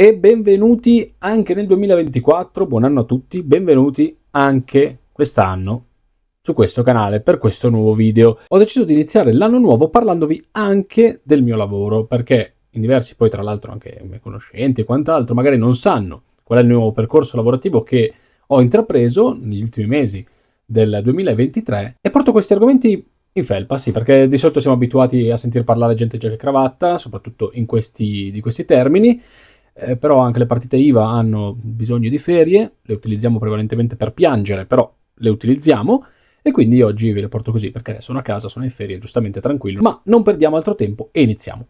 e benvenuti anche nel 2024, buon anno a tutti, benvenuti anche quest'anno su questo canale per questo nuovo video. Ho deciso di iniziare l'anno nuovo parlandovi anche del mio lavoro, perché in diversi poi tra l'altro anche i miei conoscenti e quant'altro magari non sanno qual è il nuovo percorso lavorativo che ho intrapreso negli ultimi mesi del 2023 e porto questi argomenti in felpa, sì, perché di solito siamo abituati a sentire parlare gente giacca e cravatta, soprattutto in questi, di questi termini, eh, però anche le partite IVA hanno bisogno di ferie, le utilizziamo prevalentemente per piangere, però le utilizziamo e quindi oggi ve le porto così perché sono a casa, sono in ferie, giustamente tranquillo, ma non perdiamo altro tempo e iniziamo.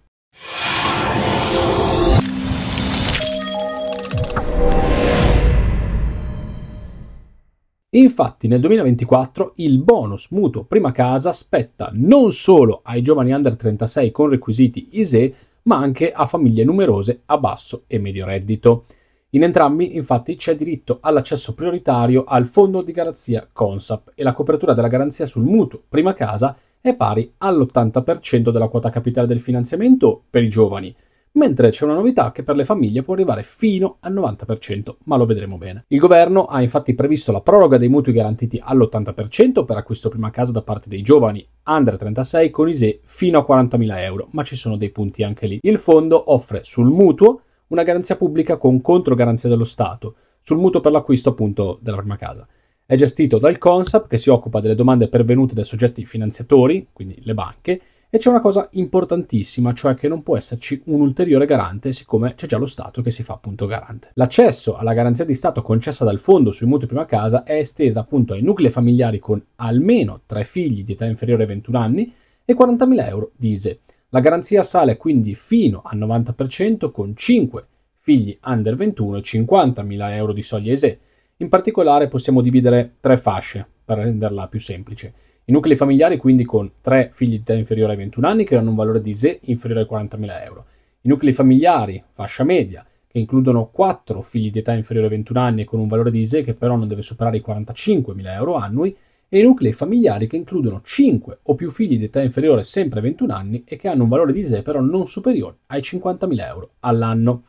Infatti nel 2024 il bonus mutuo prima casa spetta non solo ai giovani under 36 con requisiti ISE, ma anche a famiglie numerose a basso e medio reddito. In entrambi, infatti, c'è diritto all'accesso prioritario al fondo di garanzia CONSAP e la copertura della garanzia sul mutuo prima casa è pari all'80% della quota capitale del finanziamento per i giovani mentre c'è una novità che per le famiglie può arrivare fino al 90%, ma lo vedremo bene. Il governo ha infatti previsto la proroga dei mutui garantiti all'80% per acquisto prima casa da parte dei giovani under 36 con ISE fino a 40.000 euro, ma ci sono dei punti anche lì. Il fondo offre sul mutuo una garanzia pubblica con controgaranzia dello Stato, sul mutuo per l'acquisto appunto della prima casa. È gestito dal CONSAP che si occupa delle domande pervenute dai soggetti finanziatori, quindi le banche, e c'è una cosa importantissima, cioè che non può esserci un ulteriore garante siccome c'è già lo Stato che si fa appunto garante. L'accesso alla garanzia di Stato concessa dal fondo sui mutui prima casa è estesa appunto ai nuclei familiari con almeno tre figli di età inferiore ai 21 anni e 40.000 euro di ISE. La garanzia sale quindi fino al 90% con 5 figli under 21 e 50.000 euro di soglia ISE. In particolare possiamo dividere tre fasce per renderla più semplice. I nuclei familiari quindi con 3 figli di età inferiore ai 21 anni che hanno un valore di ISE inferiore ai 40.000 euro. I nuclei familiari, fascia media, che includono 4 figli di età inferiore ai 21 anni e con un valore di ISE che però non deve superare i 45.000 euro annui, e i nuclei familiari che includono 5 o più figli di età inferiore sempre ai 21 anni e che hanno un valore di ISE però non superiore ai 50.000 euro all'anno.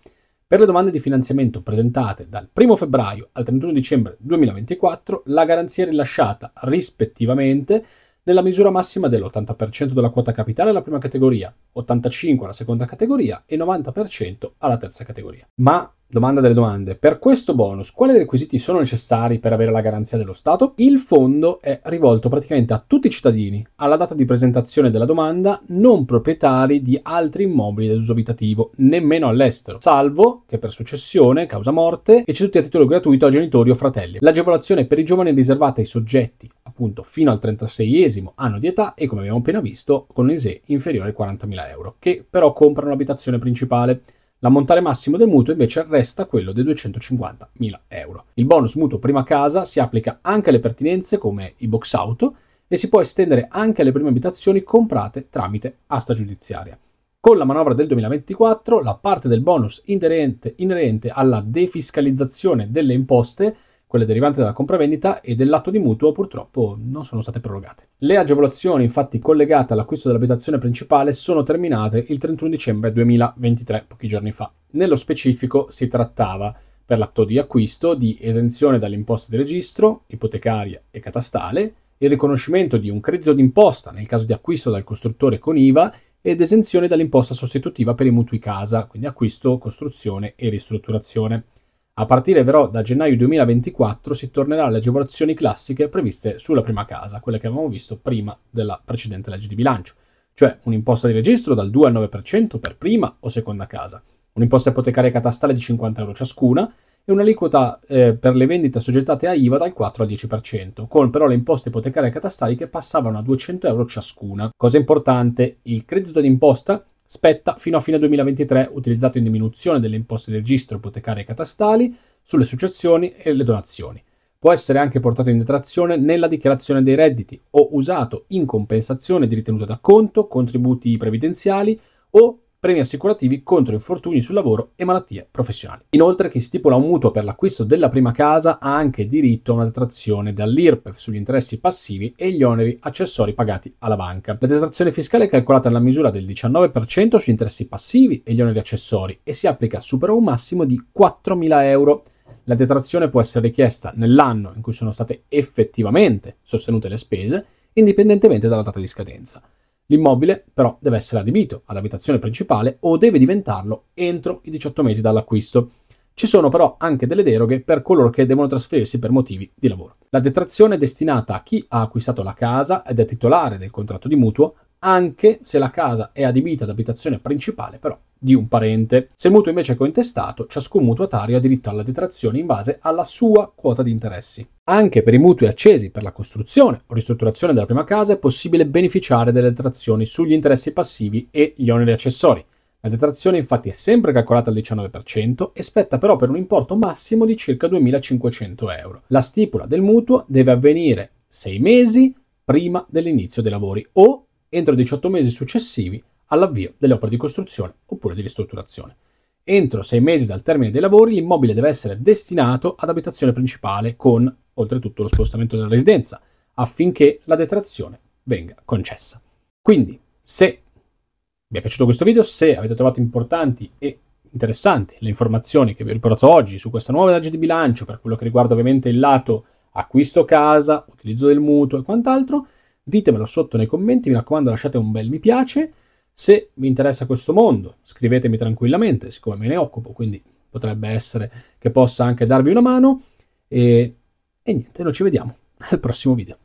Per le domande di finanziamento presentate dal 1 febbraio al 31 dicembre 2024, la garanzia è rilasciata rispettivamente nella misura massima dell'80% della quota capitale alla prima categoria, 85% alla seconda categoria e 90% alla terza categoria. Ma Domanda delle domande. Per questo bonus, quali requisiti sono necessari per avere la garanzia dello Stato? Il fondo è rivolto praticamente a tutti i cittadini, alla data di presentazione della domanda, non proprietari di altri immobili dell'uso abitativo, nemmeno all'estero, salvo che per successione, causa morte, e ecceduti a titolo gratuito a genitori o fratelli. L'agevolazione per i giovani è riservata ai soggetti, appunto, fino al 36 anno di età e, come abbiamo appena visto, con un ISE inferiore ai 40.000 euro, che però comprano l'abitazione principale. L'ammontare massimo del mutuo invece resta quello dei 250.000 euro. Il bonus mutuo prima casa si applica anche alle pertinenze come i box auto e si può estendere anche alle prime abitazioni comprate tramite asta giudiziaria. Con la manovra del 2024 la parte del bonus inerente, inerente alla defiscalizzazione delle imposte quelle derivanti dalla compravendita e dell'atto di mutuo purtroppo non sono state prorogate. Le agevolazioni infatti collegate all'acquisto dell'abitazione principale sono terminate il 31 dicembre 2023, pochi giorni fa. Nello specifico si trattava per l'atto di acquisto di esenzione dall'imposta di registro, ipotecaria e catastale, il riconoscimento di un credito d'imposta nel caso di acquisto dal costruttore con IVA ed esenzione dall'imposta sostitutiva per i mutui casa, quindi acquisto, costruzione e ristrutturazione. A partire però da gennaio 2024 si tornerà alle agevolazioni classiche previste sulla prima casa, quelle che avevamo visto prima della precedente legge di bilancio, cioè un'imposta di registro dal 2 al 9% per prima o seconda casa, un'imposta ipotecaria catastale di 50 euro ciascuna e un'aliquota eh, per le vendite soggettate a IVA dal 4 al 10%, con però le imposte ipotecarie catastali che passavano a 200 euro ciascuna. Cosa importante, il credito d'imposta spetta fino a fine 2023, utilizzato in diminuzione delle imposte di registro ipotecarie e catastali sulle successioni e le donazioni. Può essere anche portato in detrazione nella dichiarazione dei redditi o usato in compensazione di ritenute d'acconto, contributi previdenziali o premi assicurativi contro infortuni sul lavoro e malattie professionali. Inoltre chi stipula un mutuo per l'acquisto della prima casa ha anche diritto a una detrazione dall'IRPEF sugli interessi passivi e gli oneri accessori pagati alla banca. La detrazione fiscale è calcolata nella misura del 19% sugli interessi passivi e gli oneri accessori e si applica supera un massimo di 4.000 euro. La detrazione può essere richiesta nell'anno in cui sono state effettivamente sostenute le spese, indipendentemente dalla data di scadenza. L'immobile però deve essere adibito ad abitazione principale o deve diventarlo entro i 18 mesi dall'acquisto. Ci sono però anche delle deroghe per coloro che devono trasferirsi per motivi di lavoro. La detrazione è destinata a chi ha acquistato la casa ed è titolare del contratto di mutuo, anche se la casa è adibita ad abitazione principale però di un parente. Se il mutuo invece è cointestato, ciascun mutuatario ha diritto alla detrazione in base alla sua quota di interessi. Anche per i mutui accesi per la costruzione o ristrutturazione della prima casa è possibile beneficiare delle detrazioni sugli interessi passivi e gli oneri accessori. La detrazione infatti è sempre calcolata al 19% e spetta però per un importo massimo di circa 2.500 euro. La stipula del mutuo deve avvenire 6 mesi prima dell'inizio dei lavori o entro 18 mesi successivi all'avvio delle opere di costruzione oppure di ristrutturazione. Entro 6 mesi dal termine dei lavori l'immobile deve essere destinato ad abitazione principale con oltretutto lo spostamento della residenza, affinché la detrazione venga concessa. Quindi, se vi è piaciuto questo video, se avete trovato importanti e interessanti le informazioni che vi ho riportato oggi su questa nuova legge di bilancio per quello che riguarda ovviamente il lato acquisto casa, utilizzo del mutuo e quant'altro, ditemelo sotto nei commenti, mi raccomando lasciate un bel mi piace, se vi interessa questo mondo scrivetemi tranquillamente, siccome me ne occupo, quindi potrebbe essere che possa anche darvi una mano e e niente, noi ci vediamo al prossimo video.